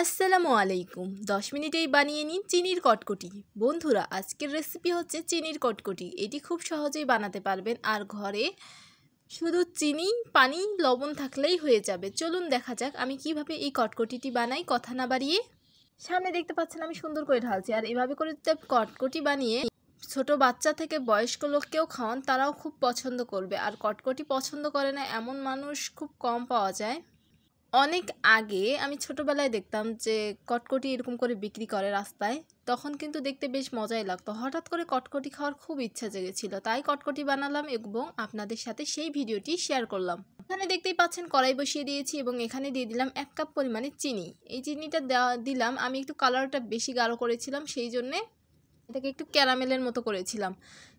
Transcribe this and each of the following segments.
আসসালামু আলাইকুম দশ মিনিটেই বানিয়ে নিন চিনির কটকটি বন্ধুরা আজকের রেসিপি হচ্ছে চিনির কটকটি এটি খুব সহজেই বানাতে পারবেন আর ঘরে শুধু চিনি পানি লবণ থাকলেই হয়ে যাবে চলুন দেখা যাক আমি কিভাবে এই কটকটিটি বানাই কথা না বাড়িয়ে সামনে দেখতে পাচ্ছেন আমি সুন্দর করে ঢালছি আর এভাবে করে কটকটি বানিয়ে ছোট বাচ্চা থেকে বয়স্ক লোককেও খাওয়ান তারাও খুব পছন্দ করবে আর কটকটি পছন্দ করে না এমন মানুষ খুব কম পাওয়া যায় অনেক আগে আমি ছোটোবেলায় দেখতাম যে কটকটি এরকম করে বিক্রি করে রাস্তায় তখন কিন্তু দেখতে বেশ মজাই লাগতো হঠাৎ করে কটকটি খাওয়ার খুব ইচ্ছা জেগেছিল তাই কটকটি বানালাম এবং আপনাদের সাথে সেই ভিডিওটি শেয়ার করলাম এখানে দেখতেই পাচ্ছেন কড়াই বসিয়ে দিয়েছি এবং এখানে দিয়ে দিলাম এক কাপ পরিমাণে চিনি এই চিনিটা দিলাম আমি একটু কালারটা বেশি গাঢ় করেছিলাম সেই জন্যে এটাকে একটু ক্যারামেলের মতো করেছিলাম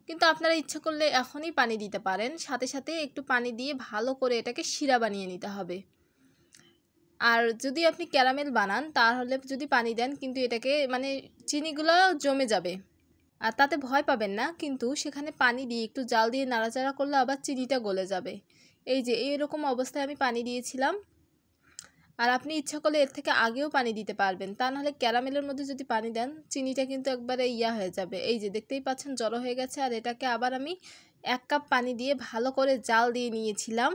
কিন্তু আপনারা ইচ্ছা করলে এখনই পানি দিতে পারেন সাথে সাথে একটু পানি দিয়ে ভালো করে এটাকে শিরা বানিয়ে নিতে হবে আর যদি আপনি ক্যারামেল বানান তাহলে যদি পানি দেন কিন্তু এটাকে মানে চিনিগুলো জমে যাবে আর তাতে ভয় পাবেন না কিন্তু সেখানে পানি দিয়ে একটু জাল দিয়ে নাড়াচাড়া করলে আবার চিনিটা গলে যাবে এই যে এই রকম অবস্থায় আমি পানি দিয়েছিলাম আর আপনি ইচ্ছা করলে এর থেকে আগেও পানি দিতে পারবেন তা নাহলে ক্যারামেলের মধ্যে যদি পানি দেন চিনিটা কিন্তু একবারে ইয়া হয়ে যাবে এই যে দেখতেই পাচ্ছেন জড়ো হয়ে গেছে আর এটাকে আবার আমি এক কাপ পানি দিয়ে ভালো করে জাল দিয়ে নিয়েছিলাম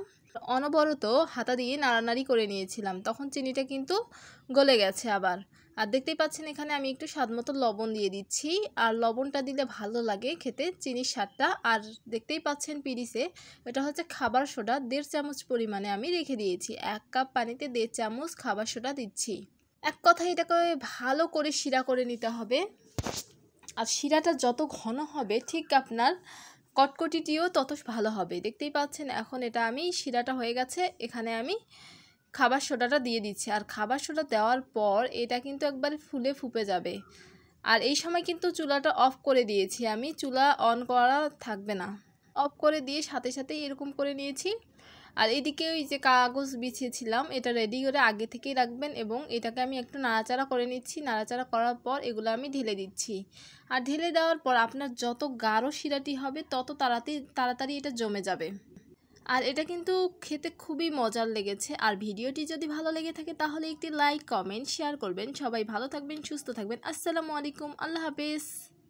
অনবরত হাতা দিয়ে নাড়ানাড়ি করে নিয়েছিলাম তখন চিনিটা কিন্তু গলে গেছে আবার আর দেখতেই পাচ্ছেন এখানে আমি একটু স্বাদ মতো লবণ দিয়ে দিচ্ছি আর লবণটা দিলে ভালো লাগে খেতে চিনির স্বাদটা আর দেখতেই পাচ্ছেন পিরিসে এটা হচ্ছে খাবার সোডা দেড় চামচ পরিমাণে আমি রেখে দিয়েছি এক কাপ পানিতে দেড় চামচ খাবার সোডা দিচ্ছি এক কথা এটাকে ভালো করে শিরা করে নিতে হবে আর শিরাটা যত ঘন হবে ঠিক আপনার কটকটিটিও তত ভালো হবে দেখতেই পাচ্ছেন এখন এটা আমি শিরাটা হয়ে গেছে এখানে আমি খাবার সোডাটা দিয়ে দিচ্ছি আর খাবার সোডা দেওয়ার পর এটা কিন্তু একবার ফুলে ফুপে যাবে আর এই সময় কিন্তু চুলাটা অফ করে দিয়েছি আমি চুলা অন করা থাকবে না অফ করে দিয়ে সাথে সাথে এরকম করে নিয়েছি আর এদিকে ওই যে কাগজ বিছিয়েছিলাম এটা রেডি করে আগে থেকেই রাখবেন এবং এটাকে আমি একটু নাড়াচাড়া করে নিচ্ছি নাড়াচাড়া করার পর এগুলো আমি ঢেলে দিচ্ছি আর ঢেলে দেওয়ার পর আপনার যত গাঢ় শিরাটি হবে তত তাড়াতাড়ি তাড়াতাড়ি এটা জমে যাবে আর এটা কিন্তু খেতে খুবই মজার লেগেছে আর ভিডিওটি যদি ভালো লেগে থাকে তাহলে একটি লাইক কমেন্ট শেয়ার করবেন সবাই ভালো থাকবেন সুস্থ থাকবেন আসসালামু আলাইকুম আল্লাহ হাফেজ